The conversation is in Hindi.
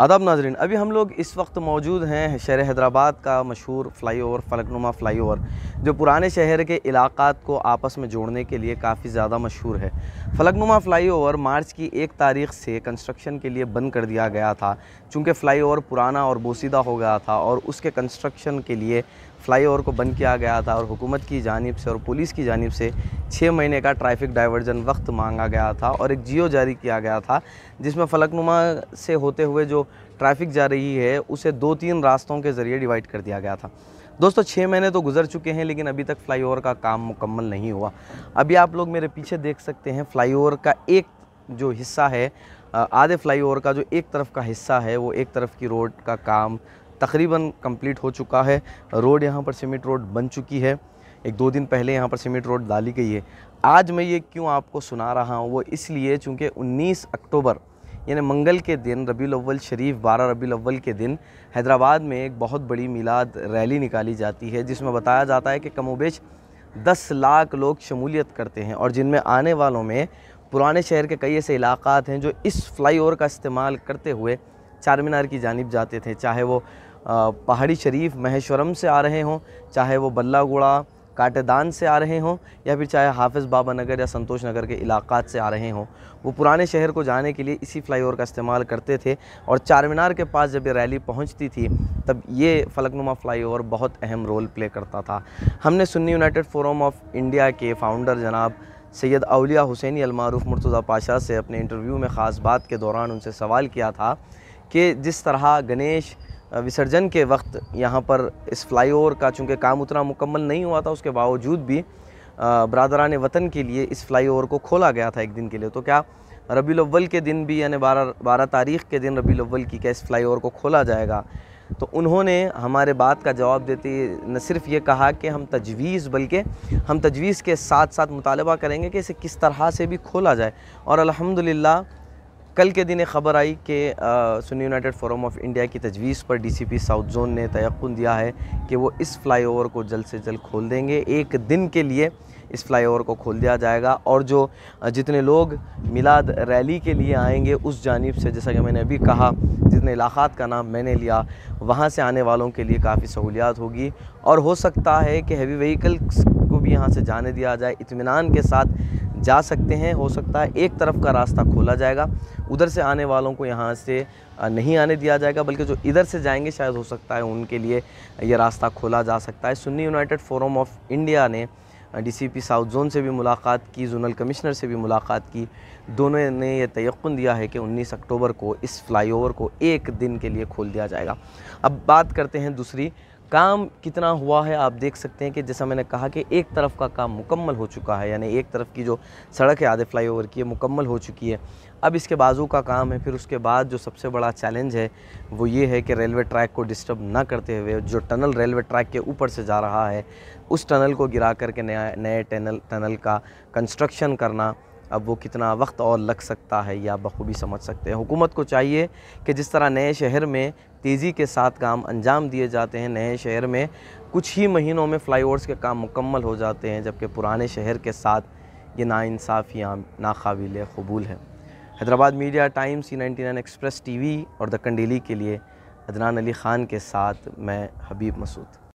आदाब नाजरीन अभी हम लोग इस वक्त मौजूद हैं शहर हैदराबाद का मशहूर flyover Falaknuma flyover जो पुराने शहर के इलाक़ात को आपस में जोड़ने के लिए काफ़ी ज़्यादा मशहूर है फलकनुमा फ्लाई ओवर मार्च की एक तारीख से कंस्ट्रक्शन के लिए बंद कर दिया गया था चूँकि फ्लाई ओवर पुराना और बोसीदा हो गया था और उसके कंस्ट्रक्शन के लिए फ्लाईओवर को बंद किया गया था और हुकूमत की जानब से और पुलिस की जानब से छः महीने का ट्रैफिक डाइवर्जन वक्त मांगा गया था और एक जियो जारी किया गया था जिसमें फलकनुमा से होते हुए जो ट्रैफिक जा रही है उसे दो तीन रास्तों के ज़रिए डिवाइड कर दिया गया था दोस्तों छः महीने तो गुजर चुके हैं लेकिन अभी तक फ्लाईओवर का काम मुकम्मल नहीं हुआ अभी आप लोग मेरे पीछे देख सकते हैं फ्लाईओवर का एक जो हिस्सा है आधे फ्लाईओवर का जो एक तरफ का हिस्सा है वो एक तरफ की रोड का काम तकरीबन कंप्लीट हो चुका है रोड यहाँ पर सीमेंट रोड बन चुकी है एक दो दिन पहले यहाँ पर सीमेंट रोड डाली गई है आज मैं ये क्यों आपको सुना रहा हूँ वो इसलिए चूँकि उन्नीस अक्टूबर यानी मंगल के दिन रबी अव्वल शरीफ बारह रबी अव्वल के दिन हैदराबाद में एक बहुत बड़ी मिलाद रैली निकाली जाती है जिसमें बताया जाता है कि कमोबेश दस लाख लोग शमूलियत करते हैं और जिनमें आने वालों में पुराने शहर के कई ऐसे इलाक़ात हैं जो इस फ्लाई ओवर का इस्तेमाल करते हुए चार मीनार की जानब जाते थे चाहे वो पहाड़ी शरीफ महेश्वरम से आ रहे हों चाहे वो बल्लागुड़ा काटेदान से आ रहे हों या फिर चाहे हाफिज़ बाबा नगर या संतोष नगर के इलाक़ात से आ रहे हों वो पुराने शहर को जाने के लिए इसी फ्लाईओवर का इस्तेमाल करते थे और चार मीनार के पास जब ये रैली पहुंचती थी तब ये फ़लकनुमा फ्लाईओवर बहुत अहम रोल प्ले करता था हमने Sunni United Forum of India के फाउंडर जनाब सैयद अलिया हुसैनी अलमारूफ मुर्तज़ा पाशा से अपने इंटरव्यू में ख़ास बात के दौरान उनसे सवाल किया था कि जिस तरह गणेश विसर्जन के वक्त यहाँ पर इस फ्लाईओवर का चूँकि काम उतना मुकम्मल नहीं हुआ था उसके बावजूद भी बरदरान वतन के लिए इस फ्लाईओवर को खोला गया था एक दिन के लिए तो क्या रबी अव्वल के दिन भी यानी बारह बारह तारीख के दिन रबी अव्वल की क्या इस ओवर को खोला जाएगा तो उन्होंने हमारे बात का जवाब देते न सिर्फ ये कहा कि हम तजवीज़ बल्कि हम तजवीज़ के साथ साथ मुतालबा करेंगे कि इसे किस तरह से भी खोला जाए और अलहमदिल्ला कल के दिन एक खबर आई कि सुनी यूनाइटेड फोरम ऑफ इंडिया की तजवीज़ पर डीसीपी साउथ जोन ने तयन दिया है कि वो इस फ्लाईओवर को जल्द से जल्द खोल देंगे एक दिन के लिए इस फ्लाईओवर को खोल दिया जाएगा और जो जितने लोग मिलाद रैली के लिए आएंगे उस जानब से जैसा कि मैंने अभी कहा जितने इलाक़ात का नाम मैंने लिया वहाँ से आने वालों के लिए काफ़ी सहूलियात होगी और हो सकता है कि हैवी व्हीकल्स को भी यहाँ से जाने दिया जाए इतमान के साथ जा सकते हैं हो सकता है एक तरफ का रास्ता खोला जाएगा उधर से आने वालों को यहाँ से नहीं आने दिया जाएगा बल्कि जो इधर से जाएंगे शायद हो सकता है उनके लिए ये रास्ता खोला जा सकता है Sunni United Forum of India ने डीसीपी साउथ जोन से भी मुलाकात की जोनल कमिश्नर से भी मुलाकात की दोनों ने यह तयन दिया है कि 19 अक्टूबर को इस फ्लाईओवर को एक दिन के लिए खोल दिया जाएगा अब बात करते हैं दूसरी काम कितना हुआ है आप देख सकते हैं कि जैसा मैंने कहा कि एक तरफ का काम मुकम्मल हो चुका है यानी एक तरफ की जो सड़क है आधे फ्लाई ओवर की है मुकम्मल हो चुकी है अब इसके बाजू का काम है फिर उसके बाद जो सबसे बड़ा चैलेंज है वो ये है कि रेलवे ट्रैक को डिस्टर्ब ना करते हुए जो टनल रेलवे ट्रैक के ऊपर से जा रहा है उस टनल को गिरा करके नया नए टनल टनल का कंस्ट्रक्शन करना अब वो कितना वक्त और लग सकता है या बखूबी समझ सकते हैं हुकूमत को चाहिए कि जिस तरह नए शहर में तेज़ी के साथ काम अंजाम दिए जाते हैं नए शहर में कुछ ही महीनों में फ़्लाई के काम मुकम्मल हो जाते हैं जबकि पुराने शहर के साथ ये नाानसाफ़ी नाकबिल कबूल हैं Hyderabad media time C ninety nine express T V और दक्कन डेली के लिए अदनान अली ख़ान के साथ मैं हबीब मसूद